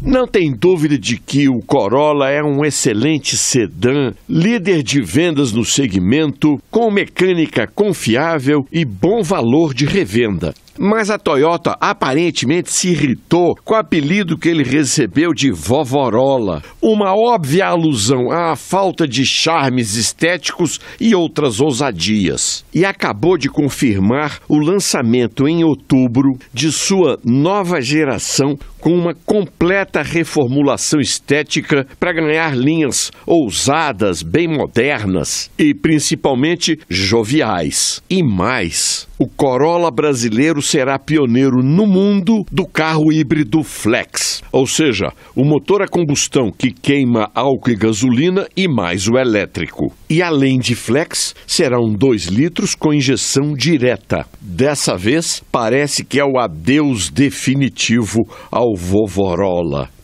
Não tem dúvida de que o Corolla é um excelente sedã, líder de vendas no segmento, com mecânica confiável e bom valor de revenda. Mas a Toyota aparentemente se irritou com o apelido que ele recebeu de Vovorola, uma óbvia alusão à falta de charmes estéticos e outras ousadias. E acabou de confirmar o lançamento em outubro de sua nova geração com uma completa completa reformulação estética para ganhar linhas ousadas, bem modernas e principalmente joviais. E mais, o Corolla brasileiro será pioneiro no mundo do carro híbrido flex ou seja, o motor a é combustão que queima álcool e gasolina e mais o elétrico. E além de flex, serão 2 litros com injeção direta. Dessa vez, parece que é o adeus definitivo ao Vovorola.